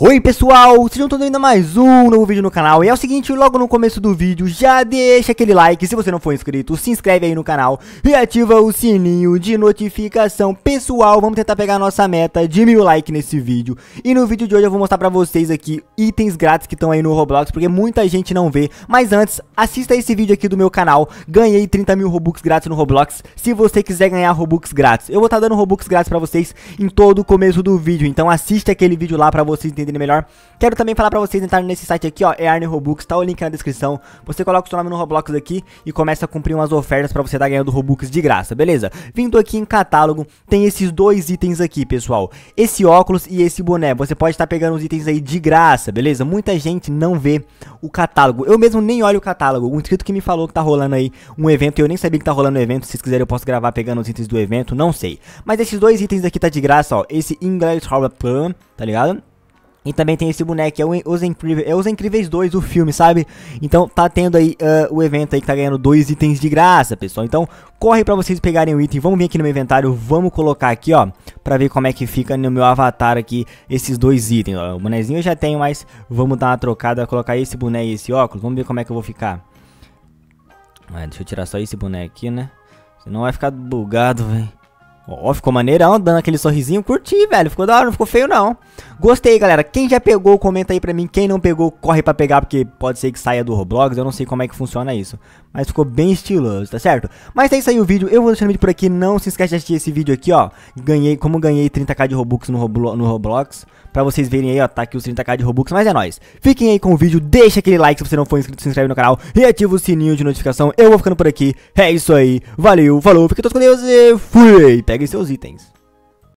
Oi pessoal, sejam todos ainda mais um novo vídeo no canal E é o seguinte, logo no começo do vídeo já deixa aquele like Se você não for inscrito, se inscreve aí no canal E ativa o sininho de notificação Pessoal, vamos tentar pegar a nossa meta de mil likes nesse vídeo E no vídeo de hoje eu vou mostrar pra vocês aqui itens grátis que estão aí no Roblox Porque muita gente não vê Mas antes, assista esse vídeo aqui do meu canal Ganhei 30 mil Robux grátis no Roblox Se você quiser ganhar Robux grátis Eu vou estar tá dando Robux grátis pra vocês em todo o começo do vídeo Então assiste aquele vídeo lá pra vocês entenderem entenderem melhor. Quero também falar pra vocês entrarem nesse site aqui, ó, é Arne Robux, tá o link na descrição. Você coloca o seu nome no Roblox aqui e começa a cumprir umas ofertas pra você estar tá ganhando Robux de graça, beleza? Vindo aqui em catálogo, tem esses dois itens aqui, pessoal. Esse óculos e esse boné, você pode estar tá pegando os itens aí de graça, beleza? Muita gente não vê o catálogo. Eu mesmo nem olho o catálogo. Um inscrito que me falou que tá rolando aí um evento, eu nem sabia que tá rolando um evento. Se vocês quiserem eu posso gravar pegando os itens do evento, não sei. Mas esses dois itens aqui tá de graça, ó. Esse English Horror Plan, tá ligado? E também tem esse boneco, é, o, os Incríveis, é Os Incríveis 2, o filme, sabe? Então tá tendo aí uh, o evento aí que tá ganhando dois itens de graça, pessoal. Então corre pra vocês pegarem o item, vamos vir aqui no meu inventário, vamos colocar aqui, ó, pra ver como é que fica no meu avatar aqui esses dois itens, ó. O bonezinho eu já tenho, mas vamos dar uma trocada, colocar esse boné e esse óculos, vamos ver como é que eu vou ficar. deixa eu tirar só esse boneco aqui, né? Senão vai ficar bugado, velho. Ó, oh, ficou maneirão, dando aquele sorrisinho. Curti, velho. Ficou da hora, não ficou feio, não. Gostei, galera. Quem já pegou, comenta aí pra mim. Quem não pegou, corre pra pegar, porque pode ser que saia do Roblox. Eu não sei como é que funciona isso. Mas ficou bem estiloso, tá certo? Mas é isso aí o vídeo. Eu vou deixando o vídeo por aqui. Não se esquece de assistir esse vídeo aqui, ó. Ganhei, como ganhei 30k de Robux no, Roblo no Roblox. Pra vocês verem aí, ó, tá aqui os 30k de Robux. Mas é nóis. Fiquem aí com o vídeo. Deixa aquele like se você não for inscrito. Se inscreve no canal. E ativa o sininho de notificação. Eu vou ficando por aqui. É isso aí. Valeu, falou. Fiquem todos com Deus e fui. Pega pegue seus itens.